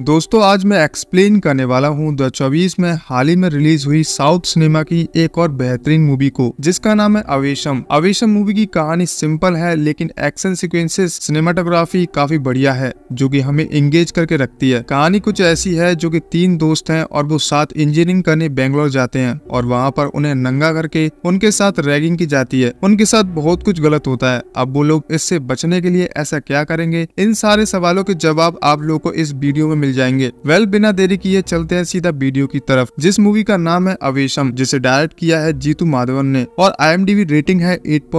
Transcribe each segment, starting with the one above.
दोस्तों आज मैं एक्सप्लेन करने वाला हूं द चौबीस में हाल ही में रिलीज हुई साउथ सिनेमा की एक और बेहतरीन मूवी को जिसका नाम है अवेशम अवेशम मूवी की कहानी सिंपल है लेकिन एक्शन सीक्वेंसेस सिनेमाटोग्राफी काफी बढ़िया है जो कि हमें एंगेज करके रखती है कहानी कुछ ऐसी है जो कि तीन दोस्त है और वो साथ इंजीनियरिंग करने बेंगलोर जाते हैं और वहाँ पर उन्हें नंगा करके उनके साथ रैगिंग की जाती है उनके साथ बहुत कुछ गलत होता है अब वो लोग इससे बचने के लिए ऐसा क्या करेंगे इन सारे सवालों के जवाब आप लोग को इस वीडियो में मिल जाएंगे वेल बिना देरी किए चलते हैं सीधा वीडियो की तरफ जिस मूवी का नाम है अवेशम जिसे डायरेक्ट किया है जीतू माधवन ने और आई रेटिंग है eight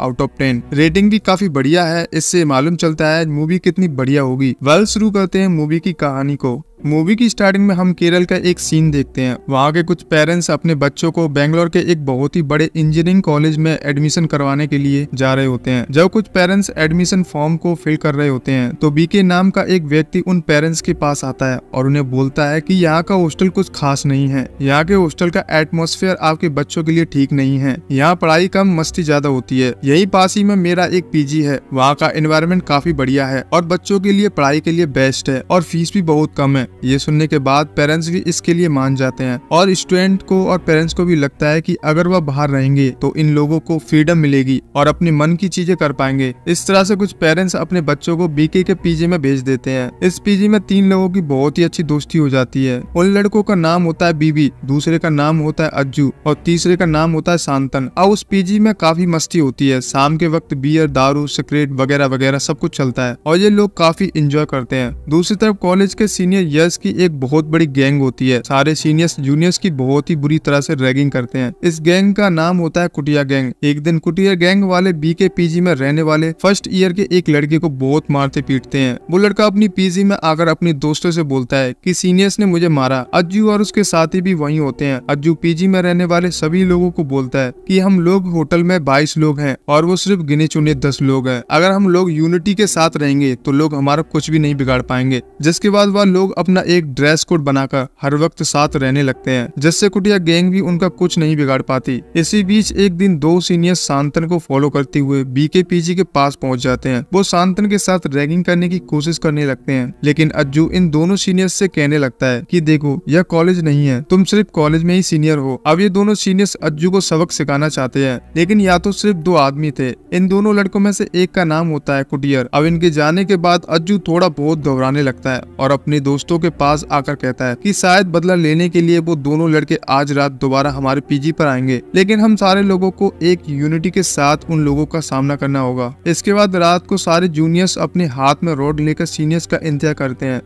out of ten rating भी काफी बढ़िया है इससे मालूम चलता है मूवी कितनी बढ़िया होगी वेल शुरू करते हैं मूवी की कहानी को मूवी की स्टार्टिंग में हम केरल का एक सीन देखते हैं वहाँ के कुछ पेरेंट्स अपने बच्चों को बेंगलोर के एक बहुत ही बड़े इंजीनियरिंग कॉलेज में एडमिशन करवाने के लिए जा रहे होते हैं जब कुछ पेरेंट्स एडमिशन फॉर्म को फिल कर रहे होते हैं तो बीके नाम का एक व्यक्ति उन पेरेंट्स के पास आता है और उन्हें बोलता है की यहाँ का हॉस्टल कुछ खास नहीं है यहाँ के हॉस्टल का एटमोस्फेयर आपके बच्चों के लिए ठीक नहीं है यहाँ पढ़ाई कम मस्ती ज्यादा होती है यही पास ही में मेरा एक पी है वहाँ का एनवायरमेंट काफी बढ़िया है और बच्चों के लिए पढ़ाई के लिए बेस्ट है और फीस भी बहुत कम है ये सुनने के बाद पेरेंट्स भी इसके लिए मान जाते हैं और स्टूडेंट को और पेरेंट्स को भी लगता है कि अगर वह बाहर रहेंगे तो इन लोगों को फ्रीडम मिलेगी और अपने मन की चीजें कर पाएंगे इस तरह से कुछ पेरेंट्स अपने बच्चों को बीके के पीजी में भेज देते हैं इस पीजी में तीन लोगों की बहुत ही अच्छी दोस्ती हो जाती है उन लड़कों का नाम होता है बीबी दूसरे का नाम होता है अज्जू और तीसरे का नाम होता है शांतन और उस पीजी में काफी मस्ती होती है शाम के वक्त बियर दारू सिगरेट वगैरह वगैरह सब कुछ चलता है और ये लोग काफी इंजॉय करते हैं दूसरी तरफ कॉलेज के सीनियर यस की एक बहुत बड़ी गैंग होती है सारे सीनियर्स जूनियर्स की बहुत ही बुरी तरह से रैगिंग करते हैं इस गैंग का नाम होता है कुटिया गैंग एक दिन कुटिया गैंग वाले बी के पीजी में रहने वाले फर्स्ट ईयर के एक लड़के को बहुत मारते पीटते हैं वो लड़का अपनी पीजी में आकर अपने दोस्तों से बोलता है की सीनियर्स ने मुझे मारा अज्जू और उसके साथी भी वही होते हैं अज्जू पीजी में रहने वाले सभी लोगों को बोलता है की हम लोग होटल में बाईस लोग हैं और वो सिर्फ गिने चुने दस लोग हैं अगर हम लोग यूनिटी के साथ रहेंगे तो लोग हमारा कुछ भी नहीं बिगाड़ पाएंगे जिसके बाद वह लोग अपना एक ड्रेस कोड बनाकर हर वक्त साथ रहने लगते हैं जिससे कुटिया गैंग भी उनका कुछ नहीं बिगाड़ पाती इसी बीच एक दिन दो सीनियर शांतन को फॉलो करते हुए बीके पीजी के पास पहुंच जाते हैं वो शांतन के साथ रैगिंग करने की कोशिश करने लगते हैं लेकिन अज्जू इन दोनों सीनियर से कहने लगता है कि देखो यह कॉलेज नहीं है तुम सिर्फ कॉलेज में ही सीनियर हो अब ये दोनों सीनियर अज्जू को सबक सिखाना चाहते हैं लेकिन या तो सिर्फ दो आदमी थे इन दोनों लड़कों में से एक का नाम होता है कुटियर अब इनके जाने के बाद अज्जू थोड़ा बहुत घबराने लगता है और अपने दोस्तों दोस्तों के पास आकर कहता है कि शायद बदला लेने के लिए वो दोनों लड़के आज रात दोबारा हमारे पीजी पर आएंगे लेकिन हम सारे लोगों को एक यूनिटी के साथ उन लोगों का सामना करना होगा इसके बाद रात को सारे जूनियर्स अपने हाथ में रोड लेकर सीनियर्स का इंतजार करते हैं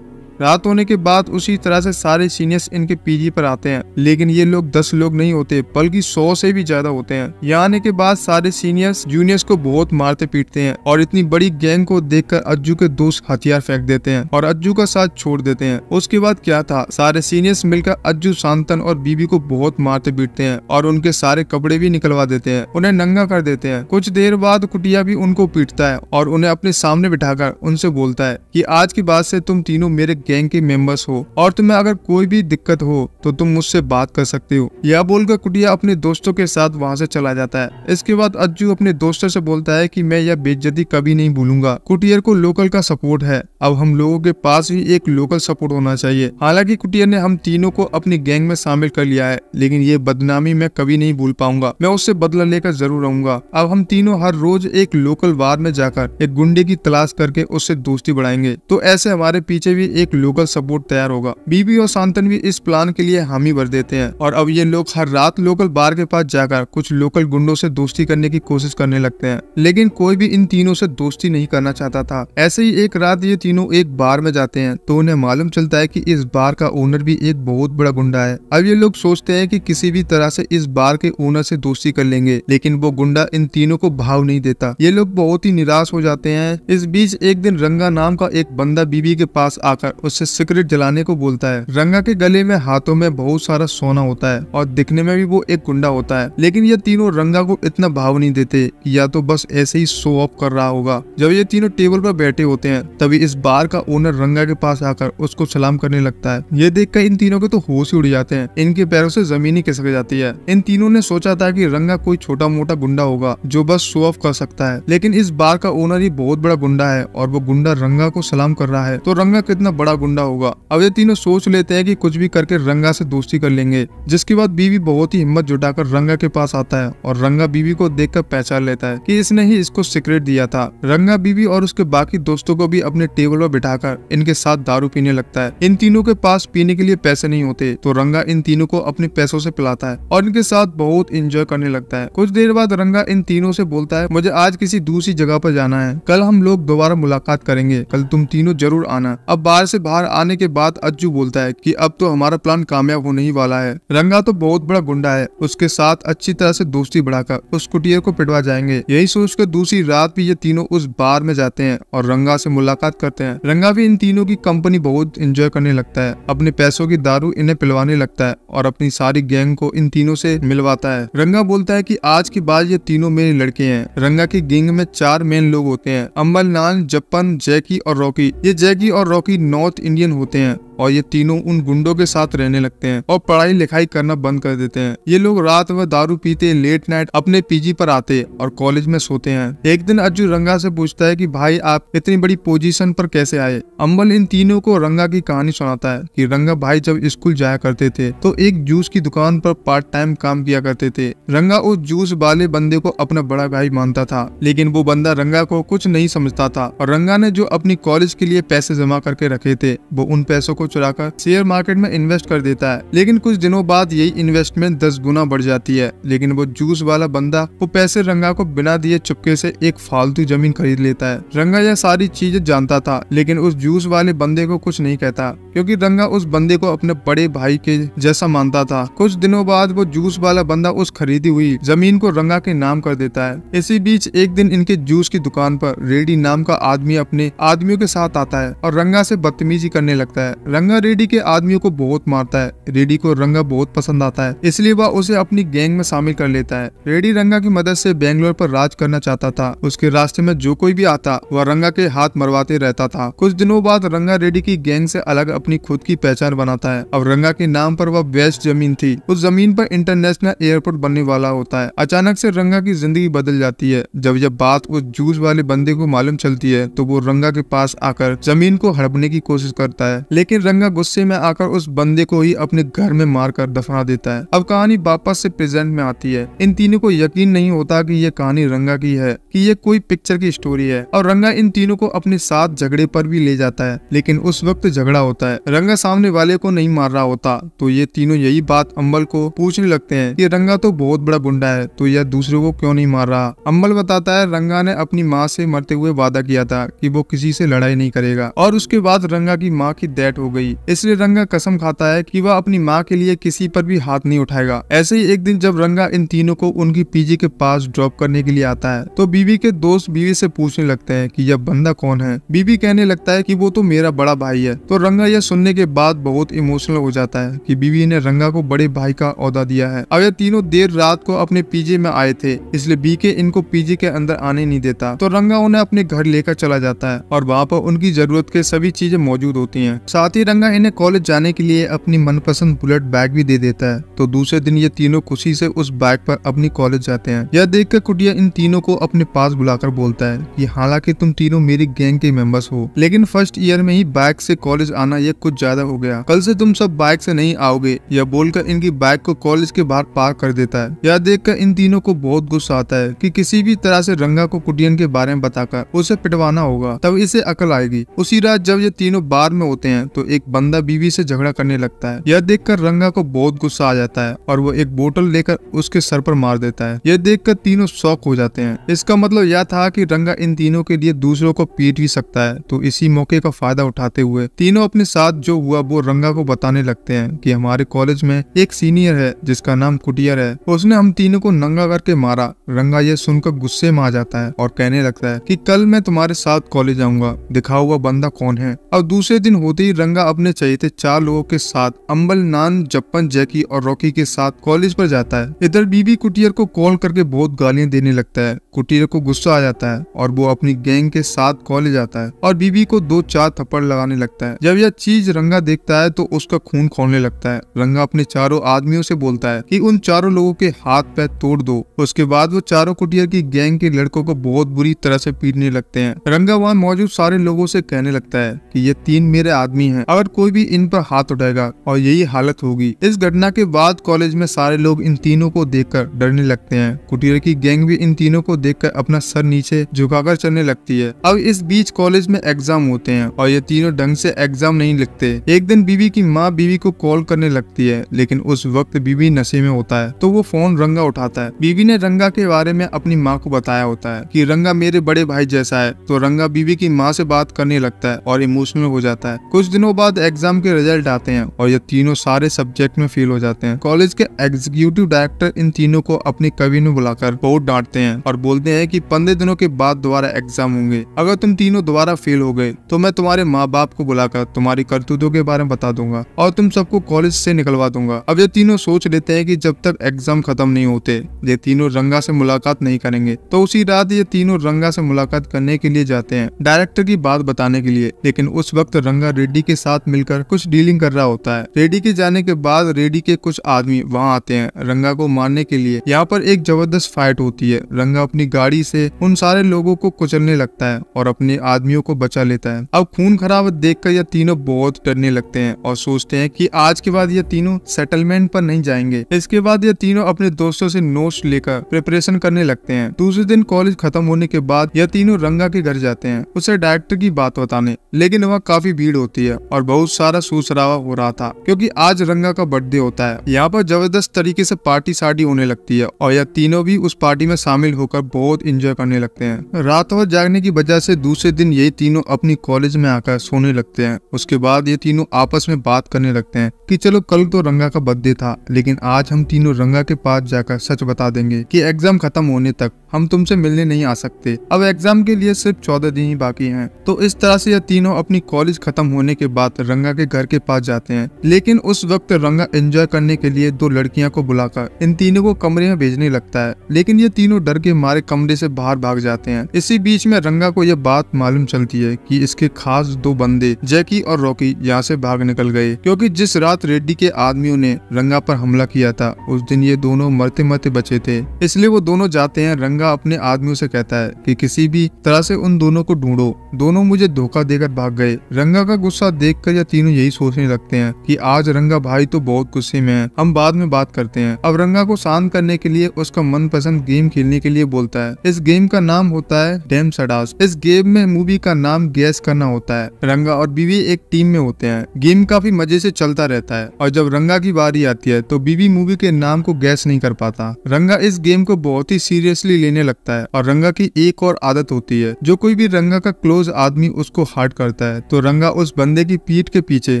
रात होने के बाद उसी तरह से सारे सीनियर्स इनके पीजी पर आते हैं लेकिन ये लोग दस लोग नहीं होते बल्कि सौ से भी ज्यादा होते हैं यहाँ आने के बाद सारे सीनियर्स जूनियर्स को बहुत मारते पीटते हैं और इतनी बड़ी गैंग को कर अज्जू के दोस्त हथियार फेंक देते हैं और अज्जू का साथ छोड़ देते हैं उसके बाद क्या था सारे सीनियर्स मिलकर अज्जू शांतन और बीबी को बहुत मारते पीटते हैं और उनके सारे कपड़े भी निकलवा देते हैं उन्हें नंगा कर देते हैं कुछ देर बाद कुटिया भी उनको पीटता है और उन्हें अपने सामने बिठाकर उनसे बोलता है की आज की बात से तुम तीनों मेरे गैंग के मेंबर्स हो और तुम्हें अगर कोई भी दिक्कत हो तो तुम मुझसे बात कर सकते हो यह बोलकर कुटिया अपने दोस्तों के साथ वहाँ से चला जाता है इसके बाद अज्जू अपने दोस्तों से बोलता है कि मैं यह बेइज्जती कभी नहीं भूलूंगा कुटियर को लोकल का सपोर्ट है अब हम लोगों के पास भी एक लोकल सपोर्ट होना चाहिए हालांकि कुटियर ने हम तीनों को अपनी गैंग में शामिल कर लिया है लेकिन ये बदनामी मैं कभी नहीं भूल पाऊंगा मैं उससे बदला लेकर जरूर रहूंगा अब हम तीनों हर रोज एक लोकल वार में जाकर एक गुंडे की तलाश करके उससे दोस्ती बढ़ाएंगे तो ऐसे हमारे पीछे भी एक लोकल सपोर्ट तैयार होगा बीबी और शांतन भी इस प्लान के लिए हामी भर देते हैं और अब ये लोग हर रात लोकल बार के पास जाकर कुछ लोकल गुंडों से दोस्ती करने की कोशिश करने लगते हैं लेकिन कोई भी इन तीनों से दोस्ती नहीं करना चाहता था ऐसे ही एक रात ये तीनों एक बार में जाते हैं तो उन्हें मालूम चलता है की इस बार का ओनर भी एक बहुत बड़ा गुंडा है अब ये लोग सोचते है की कि किसी भी तरह से इस बार के ओनर से दोस्ती कर लेंगे लेकिन वो गुंडा इन तीनों को भाव नहीं देता ये लोग बहुत ही निराश हो जाते हैं इस बीच एक दिन रंगा नाम का एक बंदा बीबी के पास आकर उससे सिगरेट जलाने को बोलता है रंगा के गले में हाथों में बहुत सारा सोना होता है और दिखने में भी वो एक गुंडा होता है लेकिन ये तीनों रंगा को इतना भाव नहीं देते या तो बस ऐसे ही शो ऑफ कर रहा होगा जब ये तीनों टेबल पर बैठे होते हैं तभी इस बार का ओनर रंगा के पास आकर उसको सलाम करने लगता है ये देख इन तीनों के तो होश ही उड़ जाते हैं इनके पैरों से जमीन ही खिसक जाती है इन तीनों ने सोचा था की रंगा कोई छोटा मोटा गुंडा होगा जो बस शो ऑफ कर सकता है लेकिन इस बार का ओनर ही बहुत बड़ा गुंडा है और वो गुंडा रंगा को सलाम कर रहा है तो रंगा कितना बड़ा गुंडा होगा अब ये तीनों सोच लेते हैं कि कुछ भी करके रंगा से दोस्ती कर लेंगे जिसके बाद बीवी बहुत ही हिम्मत जुटाकर रंगा के पास आता है और रंगा बीवी को देखकर पहचान लेता है कि इसने ही इसको सिगरेट दिया था रंगा बीवी और उसके बाकी दोस्तों को भी अपने टेबल पर बिठाकर इनके साथ दारू पीने लगता है इन तीनों के पास पीने के लिए पैसे नहीं होते तो रंगा इन तीनों को अपने पैसों से पिलाता है और इनके साथ बहुत इंजॉय करने लगता है कुछ देर बाद रंगा इन तीनों से बोलता है मुझे आज किसी दूसरी जगह पर जाना है कल हम लोग दोबारा मुलाकात करेंगे कल तुम तीनों जरूर आना अब बाहर से बाहर आने के बाद अज्जू बोलता है कि अब तो हमारा प्लान कामयाब होने ही वाला है रंगा तो बहुत बड़ा गुंडा है उसके साथ अच्छी तरह से दोस्ती बढ़ाकर उस कुटिया को पिटवा जाएंगे यही सोच कर दूसरी रात भी ये तीनों उस बार में जाते हैं और रंगा से मुलाकात करते हैं रंगा भी इन तीनों की कंपनी बहुत एंजॉय करने लगता है अपने पैसों की दारू इन्हें पिलवाने लगता है और अपनी सारी गैंग को इन तीनों से मिलवाता है रंगा बोलता है की आज के बाद ये तीनों मेरे लड़के हैं रंगा की गैंग में चार मेन लोग होते हैं अम्बल नान जपन जैकी और रॉकी ये जैकी और रॉकी नौ नॉर्थ इंडियन होते हैं और ये तीनों उन गुंडों के साथ रहने लगते हैं और पढ़ाई लिखाई करना बंद कर देते हैं ये लोग रात में दारू पीते लेट नाइट अपने पीजी पर आते और कॉलेज में सोते हैं एक दिन अर्जुन रंगा से पूछता है कि भाई आप इतनी बड़ी पोजीशन पर कैसे आए अम्बल इन तीनों को रंगा की कहानी सुनाता है की रंगा भाई जब स्कूल जाया करते थे तो एक जूस की दुकान पर पार्ट टाइम काम किया करते थे रंगा उस जूस वाले बंदे को अपना बड़ा भाई मानता था लेकिन वो बंदा रंगा को कुछ नहीं समझता था और रंगा ने जो अपनी कॉलेज के लिए पैसे जमा करके रखे थे वो उन पैसों को चुरा चुराकर शेयर मार्केट में इन्वेस्ट कर देता है लेकिन कुछ दिनों बाद यही इन्वेस्टमेंट दस गुना बढ़ जाती है लेकिन वो जूस वाला बंदा वो पैसे रंगा को बिना दिए चुपके से एक फालतू जमीन खरीद लेता है रंगा यह सारी चीज जानता था लेकिन उस जूस वाले बंदे को कुछ नहीं कहता क्योंकि रंगा उस बंदे को अपने बड़े भाई के जैसा मानता था कुछ दिनों बाद वो जूस वाला बंदा उस खरीदी हुई जमीन को रंगा के नाम कर देता है इसी बीच एक दिन इनके जूस की दुकान पर रेडी नाम का आदमी अपने आदमियों के साथ आता है और रंगा से बदतमीजी करने लगता है रंगा रेडी के आदमियों को बहुत मारता है रेडी को रंगा बहुत पसंद आता है इसलिए वह उसे अपनी गैंग में शामिल कर लेता है रेडी रंगा की मदद से बेंगलोर पर राज करना चाहता था उसके रास्ते में जो कोई भी आता वह रंगा के हाथ मरवाते रहता था कुछ दिनों बाद रंगा रेडी की गैंग से अलग अपनी खुद की पहचान बनाता है अब रंगा के नाम पर वह बेस्ट जमीन थी उस जमीन पर इंटरनेशनल एयरपोर्ट बनने वाला होता है अचानक से रंगा की जिंदगी बदल जाती है जब जब बात उस जूस वाले बंदे को मालूम चलती है तो वो रंगा के पास आकर जमीन को हड़पने की कोशिश करता है लेकिन तिरंगा गुस्से में आकर उस बंदे को ही अपने घर में मारकर दफना देता है अब कहानी वापस से प्रेजेंट में आती है इन तीनों को यकीन नहीं होता कि ये कहानी रंगा की है कि ये कोई पिक्चर की स्टोरी है और रंगा इन तीनों को अपने साथ झगड़े पर भी ले जाता है लेकिन उस वक्त झगड़ा होता है रंगा सामने वाले को नहीं मार रहा होता तो ये तीनों यही बात अम्बल को पूछने लगते है की रंगा तो बहुत बड़ा गुंडा है तो यह दूसरे को क्यों नहीं मार रहा अम्बल बताता है रंगा ने अपनी माँ से मरते हुए वादा किया था की वो किसी से लड़ाई नहीं करेगा और उसके बाद रंगा की माँ की डेथ हो गई इसलिए रंगा कसम खाता है कि वह अपनी माँ के लिए किसी पर भी हाथ नहीं उठाएगा ऐसे ही एक दिन जब रंगा इन तीनों को उनकी पीजी के पास ड्रॉप करने के लिए आता है तो बीवी के दोस्त बीवी से पूछने लगते हैं कि यह बंदा कौन है बीवी कहने लगता है कि वो तो मेरा बड़ा भाई है तो रंगा यह सुनने के बाद बहुत इमोशनल हो जाता है कि बीवी ने रंगा को बड़े भाई का औहदा दिया है अब यह तीनों देर रात को अपने पीजे में आए थे इसलिए बीके इनको पीजे के अंदर आने नहीं देता तो रंगा उन्हें अपने घर लेकर चला जाता है और वहाँ पर उनकी जरूरत के सभी चीजें मौजूद होती है साथ ही काजीरंगा इन्हें कॉलेज जाने के लिए अपनी मनपसंद बुलेट बैग भी दे देता है तो दूसरे दिन ये तीनों खुशी से उस बैग पर अपनी कॉलेज जाते हैं यह देखकर कुटिया इन तीनों को अपने पास बुलाकर बोलता है कि हालांकि तुम तीनों मेरी गैंग के मेंबर्स हो लेकिन फर्स्ट ईयर में ही बाइक से कॉलेज आना यह कुछ ज्यादा हो गया कल से तुम सब बाइक से नहीं आओगे यह बोलकर इनकी बाइक को कॉलेज के बाहर पार्क कर देता है यह कर इन तीनों को बहुत गुस्सा आता है की किसी भी तरह से रंगा को कुटियन के बारे में बताकर उसे पिटवाना होगा तब इसे अकल आएगी उसी रात जब ये तीनों बार में होते हैं तो एक बंदा बीवी से झगड़ा करने लगता है यह देखकर रंगा को बहुत गुस्सा आ जाता है और वो एक बोतल लेकर उसके सर पर मार देता है यह देखकर तीनों शौक हो जाते हैं इसका मतलब यह था कि रंगा इन तीनों के लिए दूसरों को पीट भी सकता है तो इसी मौके का फायदा उठाते हुए तीनों अपने साथ जो हुआ वो रंगा को बताने लगते हैं कि हमारे कॉलेज में एक सीनियर है जिसका नाम कुटियर है उसने हम तीनों को नंगा करके मारा रंगा यह सुनकर गुस्से में आ जाता है और कहने लगता है कि कल मैं तुम्हारे साथ कॉलेज आऊंगा दिखा हुआ बंदा कौन है और दूसरे दिन होते ही रंगा अपने चहेते चार लोगों के साथ अम्बल नान जप्पन जैकी और रॉकी के साथ कॉलेज पर जाता है इधर बीबी कुटियर को कॉल करके बहुत गालियां देने लगता है कुटियर को गुस्सा आ जाता है और वो अपनी गैंग के साथ कॉलेज जाता है और बीबी को दो चार थप्पड़ लगाने लगता है जब यह चीज रंगा देखता है तो उसका खून खोलने लगता है रंगा अपने चारों आदमियों से बोलता है कि उन चारों लोगों के हाथ पैर तोड़ दो उसके बाद वो चारों कुटियर की गैंग के लड़कों को बहुत बुरी तरह से पीटने लगते हैं रंगा वहाँ मौजूद सारे लोगों से कहने लगता है कि ये तीन मेरे आदमी है अगर कोई भी इन पर हाथ उठाएगा और यही हालत होगी इस घटना के बाद कॉलेज में सारे लोग इन तीनों को देख डरने लगते हैं कुटीर की गैंग भी इन तीनों को देख अपना सर नीचे झुका चलने लगती है अब इस बीच कॉलेज में एग्जाम होते हैं और ये तीनों ढंग से एग्जाम नहीं लिखते एक दिन बीवी की माँ बीवी को कॉल करने लगती है लेकिन उस वक्त बीवी नशे में होता है तो वो फोन रंगा उठाता है बीवी ने रंगा के बारे में अपनी माँ को बताया होता है कि रंगा मेरे बड़े भाई जैसा है तो रंगा बीवी की माँ से बात करने लगता है और इमोशनल हो जाता है कुछ दिनों बाद एग्जाम के रिजल्ट आते हैं और ये तीनों सारे सब्जेक्ट में फेल हो जाते हैं कॉलेज के एग्जीक्यूटिव डायरेक्टर इन तीनों को अपनी कवि में बुलाकर बहुत डांटते हैं और बोलते हैं की पंद्रह दिनों के बाद दोबारा एग्जाम होंगे अगर तुम तीनों दोबारा फेल हो गए तो मैं तुम्हारे माँ बाप को बुलाकर तुम्हारी करतूतों के बारे में बता दूंगा और तुम सबको कॉलेज से निकलवा दूंगा अब ये तीनों सोच लेते हैं कि जब तक एग्जाम खत्म नहीं होते ये तीनों रंगा से मुलाकात नहीं करेंगे तो उसी रात ये तीनों रंगा से मुलाकात करने के लिए जाते हैं डायरेक्टर की बात बताने के लिए लेकिन उस वक्त रंगा रेड्डी के साथ मिलकर कुछ डीलिंग कर रहा होता है रेडी के जाने के बाद रेडी के कुछ आदमी वहाँ आते हैं रंगा को मारने के लिए यहाँ पर एक जबरदस्त फाइट होती है रंगा अपनी गाड़ी से उन सारे लोगों को कुचलने लगता है और अपने आदमियों को बचा लेता है अब खून खराब देख कर यह तीनों बहुत डरने लगते हैं और सोचते हैं की आज के बाद यह तीनों सेटलमेंट पर नहीं जाएंगे इसके बाद यह तीनों अपने दोस्तों से नोट्स लेकर प्रिपरेशन करने लगते हैं दूसरे दिन कॉलेज खत्म होने के बाद यह तीनों रंगा के घर जाते हैं उसे डायरेक्टर की बात बताने लेकिन वहाँ काफी भीड़ होती है और और बहुत सारा सूसरावा हो रहा था क्योंकि आज रंगा का बर्थडे होता है यहाँ पर जबरदस्त तरीके से पार्टी साड़ी होने लगती है और यह तीनों भी उस पार्टी में शामिल होकर बहुत इंजॉय करने लगते हैं रात भर जागने की वजह से दूसरे दिन ये तीनों अपनी कॉलेज में आकर सोने लगते है उसके बाद ये तीनों आपस में बात करने लगते है की चलो कल तो रंगा का बर्थडे था लेकिन आज हम तीनों रंगा के पास जाकर सच बता देंगे की एग्जाम खत्म होने तक हम तुमसे मिलने नहीं आ सकते अब एग्जाम के लिए सिर्फ चौदह दिन ही बाकी हैं तो इस तरह से यह तीनों अपनी कॉलेज खत्म होने के बाद साथ रंगा के घर के पास जाते हैं लेकिन उस वक्त रंगा एंजॉय करने के लिए दो लड़कियां को बुलाकर इन तीनों को कमरे में भेजने लगता है लेकिन ये तीनों डर के मारे कमरे से बाहर भाग जाते हैं इसी बीच में रंगा को यह बात मालूम चलती है की इसके खास दो बंदे जैकी और रॉकी यहाँ से भाग निकल गए क्योंकि जिस रात रेड्डी के आदमियों ने रंगा पर हमला किया था उस दिन ये दोनों मरते मरते बचे थे इसलिए वो दोनों जाते हैं रंगा अपने आदमियों से कहता है कि किसी भी तरह से उन दोनों को ढूंढो दोनों मुझे धोखा देकर भाग गए रंगा का गुस्सा देख देखकर यह तीनों यही सोचने लगते हैं कि आज रंगा भाई तो बहुत गुस्से में है हम बाद में बात करते हैं अब रंगा को शांत करने के लिए उसका मनपसंद गेम खेलने के लिए बोलता है इस गेम का नाम होता है डेम सडास इस गेम में मूवी का नाम गैस करना होता है रंगा और बीवी एक टीम में होते हैं गेम काफी मजे से चलता रहता है और जब रंगा की बारी आती है तो बीवी मूवी के नाम को गैस नहीं कर पाता रंगा इस गेम को बहुत ही सीरियसली लेने लगता है और रंगा की एक और आदत होती है जो कोई भी रंगा का क्लोज आदमी उसको हार्ट करता है तो रंगा उस बंदे की पीठ के पीछे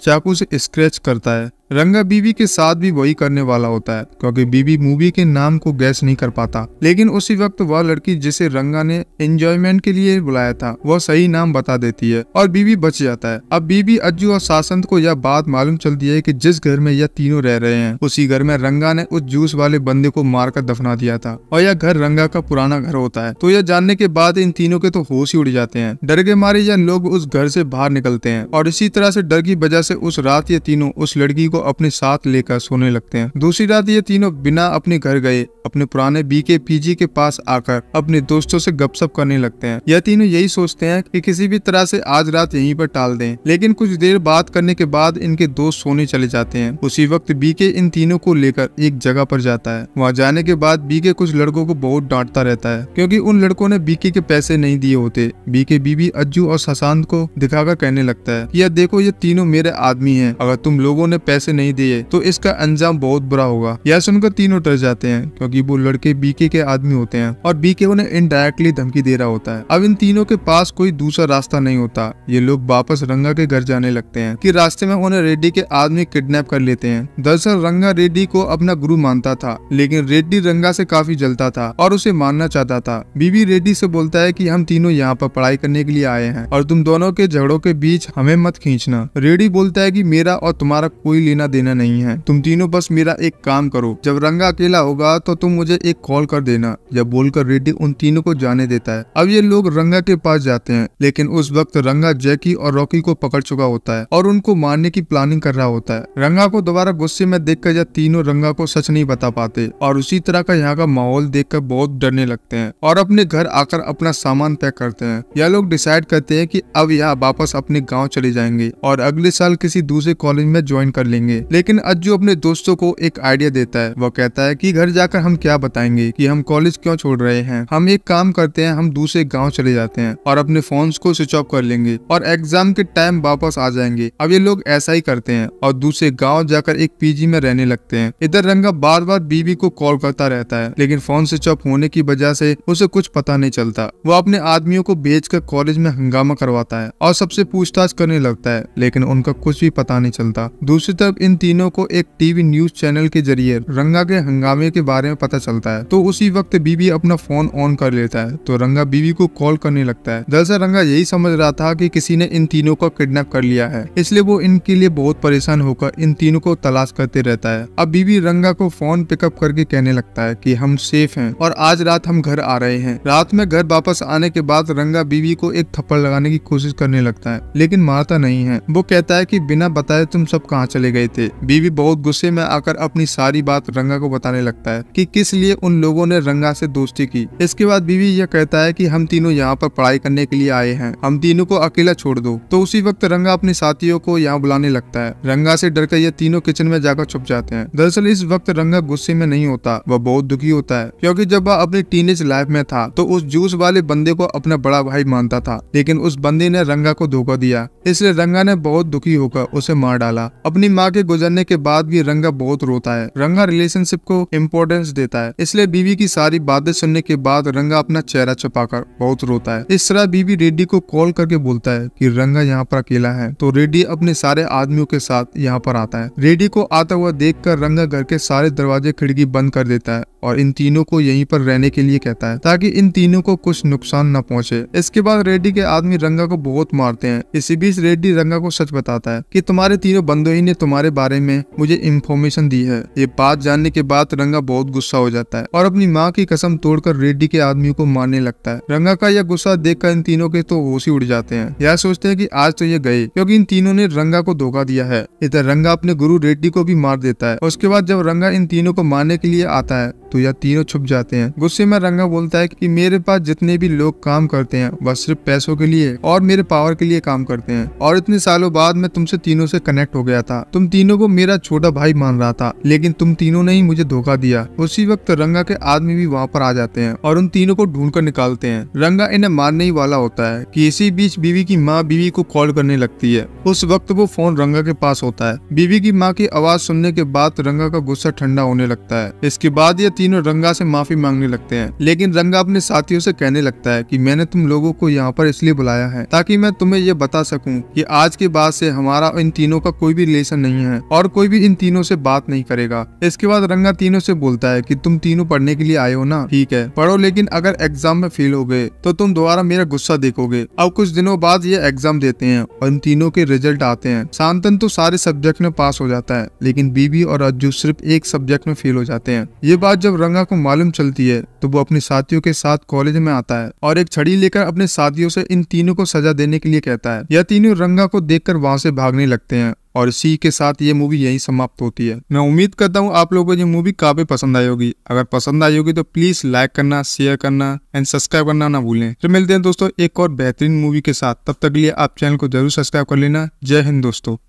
चाकू से स्क्रैच करता है रंगा बीवी के साथ भी वही करने वाला होता है क्योंकि बीबी मूवी के नाम को गैस नहीं कर पाता लेकिन उसी वक्त वह लड़की जिसे रंगा ने एंजॉयमेंट के लिए बुलाया था वह सही नाम बता देती है और बीबी बच जाता है अब बीबी अज्जू और सासंत को यह बात मालूम चलती है की जिस घर में यह तीनों रह रहे हैं उसी घर में रंगा ने उस जूस वाले बंदे को मारकर दफना दिया था और यह घर रंगा का पुराना घर होता है तो यह जानने के बाद इन तीनों के तो होश ही उड़ जाते हैं डर के मारे यह लोग उस घर से बाहर निकलते हैं और इसी तरह से डर की वजह से उस रात ये तीनों उस लड़की को को अपने साथ लेकर सोने लगते हैं दूसरी रात ये तीनों बिना अपने घर गए अपने पुराने बी के पीजी के पास आकर अपने दोस्तों से गपशप करने लगते हैं यह तीनों यही सोचते हैं कि किसी भी तरह से आज रात यहीं पर टाल दें लेकिन कुछ देर बात करने के बाद इनके दोस्त सोने चले जाते हैं उसी वक्त बी के इन तीनों को लेकर एक जगह पर जाता है वहाँ जाने के बाद बी के कुछ लड़कों को बहुत डांटता रहता है क्योंकि उन लड़कों ने बीके के पैसे नहीं दिए होते बीके बीबी अज्जू और शशांत को दिखाकर कहने लगता है यह देखो ये तीनों मेरे आदमी है अगर तुम लोगों ने पैसे पैसे नहीं दिए तो इसका अंजाम बहुत बुरा होगा यह सुनकर तीनों डर जाते हैं क्योंकि वो लड़के बीके के आदमी होते हैं और बीके उन्हें इनडायरेक्टली धमकी दे रहा होता है अब इन तीनों के पास कोई दूसरा रास्ता नहीं होता ये लोग वापस रंगा के घर जाने लगते हैं की रास्ते में उन्हें रेड्डी के आदमी किडनेप कर लेते हैं दरअसल रंगा रेड्डी को अपना गुरु मानता था लेकिन रेड्डी रंगा से काफी जलता था और उसे मानना चाहता था बीबी रेड्डी से बोलता है कि हम तीनों यहाँ पर पढ़ाई करने के लिए आए हैं और तुम दोनों के झगड़ों के बीच हमें मत खींचना रेड्डी बोलता है कि मेरा और तुम्हारा कोई लेना लेना देना नहीं है तुम तीनों बस मेरा एक काम करो जब रंगा अकेला होगा तो तुम मुझे एक कॉल कर देना यह बोलकर रेड्डी उन तीनों को जाने देता है अब ये लोग रंगा के पास जाते हैं लेकिन उस वक्त रंगा जैकी और रॉकी को पकड़ चुका होता है और उनको मारने की प्लानिंग कर रहा होता है रंगा को दोबारा गुस्से में देख कर तीनों रंगा को सच नहीं बता पाते और उसी तरह का यहाँ का माहौल देख कर बहुत डरने लगते है और अपने घर आकर अपना सामान पैक करते हैं यह लोग डिसाइड करते हैं की अब यहाँ वापस अपने गाँव चले जाएंगे और अगले साल किसी दूसरे कॉलेज में ज्वाइन कर लेंगे करेंगे लेकिन अज्जू अपने दोस्तों को एक आइडिया देता है वह कहता है की घर जाकर हम क्या बताएंगे की हम कॉलेज क्यों छोड़ रहे हैं हम एक काम करते हैं हम दूसरे गाँव चले जाते हैं और अपने फोन को स्विच ऑफ कर लेंगे और एग्जाम के टाइम वापस आ जाएंगे अब ये लोग ऐसा ही करते हैं और दूसरे गाँव जाकर एक पीजी में रहने लगते है इधर रंगा बार बार बीवी को कॉल करता रहता है लेकिन फोन स्विच ऑफ होने की वजह से उसे कुछ पता नहीं चलता वो अपने आदमियों को बेचकर कॉलेज में हंगामा करवाता है और सबसे पूछताछ करने लगता है लेकिन उनका कुछ भी पता नहीं चलता दूसरी तरफ इन तीनों को एक टीवी न्यूज चैनल के जरिए रंगा के हंगामे के बारे में पता चलता है तो उसी वक्त बीबी अपना फोन ऑन कर लेता है तो रंगा बीबी को कॉल करने लगता है दरअसल रंगा यही समझ रहा था कि किसी ने इन तीनों को किडनेप कर लिया है इसलिए वो इनके लिए बहुत परेशान होकर इन तीनों को तलाश करते रहता है अब बीबी रंगा को फोन पिकअप करके कहने लगता है की हम सेफ है और आज रात हम घर आ रहे हैं रात में घर वापस आने के बाद रंगा बीवी को एक थप्पड़ लगाने की कोशिश करने लगता है लेकिन मारता नहीं है वो कहता है की बिना बताए तुम सब कहाँ चले गए रहे थे बीवी बहुत गुस्से में आकर अपनी सारी बात रंगा को बताने लगता है कि किस लिए उन लोगों ने रंगा से दोस्ती की इसके बाद बीवी यह कहता है कि हम तीनों यहाँ पर पढ़ाई करने के लिए आए हैं हम तीनों को अकेला छोड़ दो तो उसी वक्त रंगा अपने साथियों को यहाँ बुलाने लगता है रंगा से डर कर यह तीनों किचन में जाकर छुप जाते हैं दरअसल इस वक्त रंगा गुस्से में नहीं होता वह बहुत दुखी होता है क्योंकि जब वह अपनी एज लाइफ में था तो उस जूस वाले बंदे को अपना बड़ा भाई मानता था लेकिन उस बंदे ने रंगा को धोखा दिया इसलिए रंगा ने बहुत दुखी होकर उसे मार डाला अपनी माँ माँ के गुजरने के बाद भी रंगा बहुत रोता है रंगा रिलेशनशिप को इम्पोर्टेंस देता है इसलिए बीवी की सारी बातें सुनने के बाद रंगा अपना चेहरा छुपाकर बहुत रोता है इस तरह बीवी रेड्डी को कॉल करके बोलता है कि रंगा यहाँ पर अकेला है तो रेड्डी अपने सारे आदमियों के साथ यहाँ पर आता है रेड्डी को आता हुआ देख कर रंगा घर के सारे दरवाजे खिड़की बंद कर देता है और इन तीनों को यहीं पर रहने के लिए कहता है ताकि इन तीनों को कुछ नुकसान न पहुंचे इसके बाद रेड्डी के आदमी रंगा को बहुत मारते हैं इसी बीच रेड्डी रंगा को सच बताता है कि तुम्हारे तीनों बंदो ही ने तुम्हारे तुम्हारे बारे में मुझे इन्फॉर्मेशन दी है ये बात जानने के बाद रंगा बहुत गुस्सा हो जाता है और अपनी माँ की कसम तोड़कर रेड्डी के आदमियों को मारने लगता है रंगा का यह गुस्सा देखकर इन तीनों के तो होश ही उड़ जाते हैं यह सोचते है की आज तो ये गए क्योंकि इन तीनों ने रंगा को धोखा दिया है इधर रंगा अपने गुरु रेड्डी को भी मार देता है उसके बाद जब रंगा इन तीनों को मारने के लिए आता है तो यह तीनों छुप जाते हैं गुस्से में रंगा बोलता है कि मेरे पास जितने भी लोग काम करते हैं वह सिर्फ पैसों के लिए और मेरे पावर के लिए काम करते हैं और इतने सालों बाद मैं तुमसे तीनों से कनेक्ट हो गया था तुम तीनों को मेरा छोटा भाई मान रहा था लेकिन तुम तीनों ने ही मुझे धोखा दिया उसी वक्त रंगा के आदमी भी वहाँ पर आ जाते हैं और उन तीनों को ढूंढ कर निकालते हैं रंगा इन्हें मारने ही वाला होता है कि इसी बीच बीवी की माँ बीवी को कॉल करने लगती है उस वक्त वो फोन रंगा के पास होता है बीवी की माँ की आवाज सुनने के बाद रंगा का गुस्सा ठंडा होने लगता है इसके बाद ये तीनों रंगा से माफी मांगने लगते है लेकिन रंगा अपने साथियों से कहने लगता है की मैंने तुम लोगो को यहाँ पर इसलिए बुलाया है ताकि मैं तुम्हें ये बता सकूँ की आज के बाद ऐसी हमारा इन तीनों का कोई भी रिलेशन नहीं नहीं है और कोई भी इन तीनों से बात नहीं करेगा इसके बाद रंगा तीनों से बोलता है कि तुम तीनों पढ़ने के लिए आए हो ना ठीक है पढ़ो लेकिन अगर एग्जाम में फेल हो गए तो तुम दोबारा मेरा गुस्सा देखोगे अब कुछ दिनों बाद ये एग्जाम देते हैं और इन तीनों के रिजल्ट आते हैं शांतन तो सारे सब्जेक्ट में पास हो जाता है लेकिन बीबी और अज्जू सिर्फ एक सब्जेक्ट में फेल हो जाते हैं ये बात जब रंगा को मालूम चलती है तो वो अपने साथियों के साथ कॉलेज में आता है और एक छड़ी लेकर अपने साथियों से इन तीनों को सजा देने के लिए कहता है यह तीनों रंगा को देखकर वहां से भागने लगते हैं और इसी के साथ ये मूवी यहीं समाप्त होती है मैं उम्मीद करता हूँ आप लोगों को ये मूवी काफी पसंद आई होगी अगर पसंद आई होगी तो प्लीज लाइक करना शेयर करना एंड सब्सक्राइब करना ना भूलें तो मिलते हैं दोस्तों एक और बेहतरीन मूवी के साथ तब तक लिए आप चैनल को जरूर सब्सक्राइब कर लेना जय हिंद दोस्तों